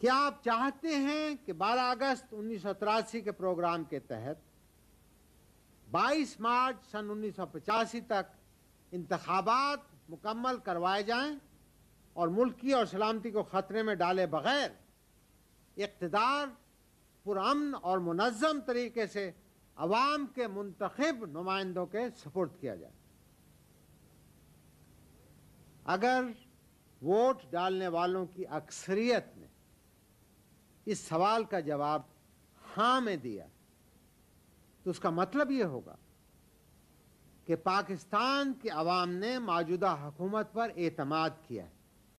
क्या आप चाहते हैं कि 12 अगस्त उन्नीस के प्रोग्राम के तहत 22 मार्च सन उन्नीस तक इंतबात मुकम्मल करवाए जाएं और मुल्क और सलामती को ख़तरे में डाले बगैर इकतदार पुरान और मनज़म तरीके से आवाम के मंतखब नुमाइंदों के सपोर्ट किया जाए अगर वोट डालने वालों की अक्सरियत ने इस सवाल का जवाब हां में दिया तो उसका मतलब यह होगा कि पाकिस्तान के अवाम ने मौजूदा हुकूमत पर एतमाद किया है